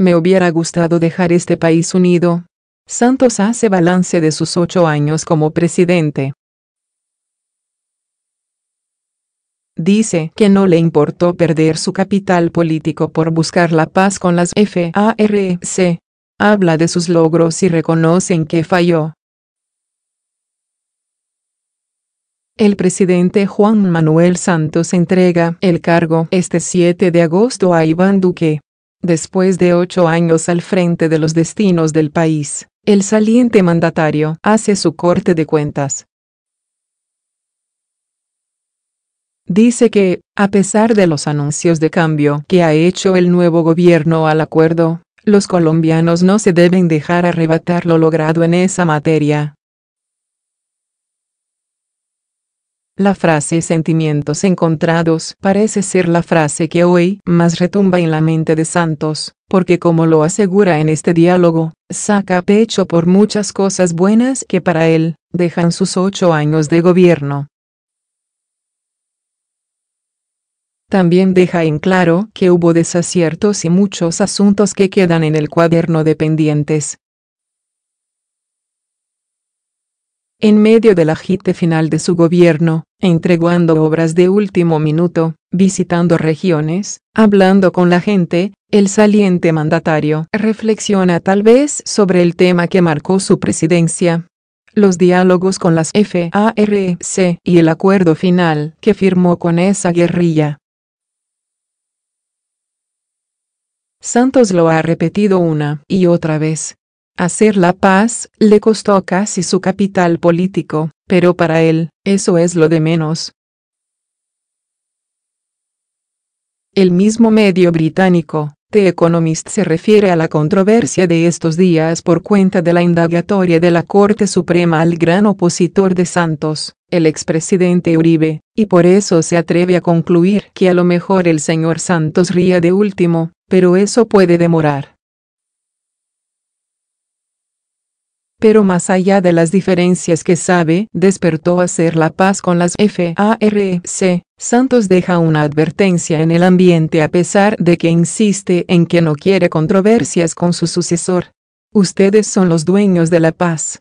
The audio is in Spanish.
Me hubiera gustado dejar este país unido. Santos hace balance de sus ocho años como presidente. Dice que no le importó perder su capital político por buscar la paz con las FARC. E Habla de sus logros y reconocen que falló. El presidente Juan Manuel Santos entrega el cargo este 7 de agosto a Iván Duque. Después de ocho años al frente de los destinos del país, el saliente mandatario hace su corte de cuentas. Dice que, a pesar de los anuncios de cambio que ha hecho el nuevo gobierno al acuerdo, los colombianos no se deben dejar arrebatar lo logrado en esa materia, La frase sentimientos encontrados parece ser la frase que hoy más retumba en la mente de Santos, porque como lo asegura en este diálogo, saca pecho por muchas cosas buenas que para él dejan sus ocho años de gobierno. También deja en claro que hubo desaciertos y muchos asuntos que quedan en el cuaderno de pendientes, En medio del agite final de su gobierno, entregando obras de último minuto, visitando regiones, hablando con la gente, el saliente mandatario reflexiona tal vez sobre el tema que marcó su presidencia. Los diálogos con las FARC y el acuerdo final que firmó con esa guerrilla. Santos lo ha repetido una y otra vez. Hacer la paz le costó casi su capital político, pero para él, eso es lo de menos. El mismo medio británico, The Economist se refiere a la controversia de estos días por cuenta de la indagatoria de la Corte Suprema al gran opositor de Santos, el expresidente Uribe, y por eso se atreve a concluir que a lo mejor el señor Santos ría de último, pero eso puede demorar. Pero más allá de las diferencias que sabe, despertó hacer la paz con las FARC. Santos deja una advertencia en el ambiente a pesar de que insiste en que no quiere controversias con su sucesor. Ustedes son los dueños de la paz.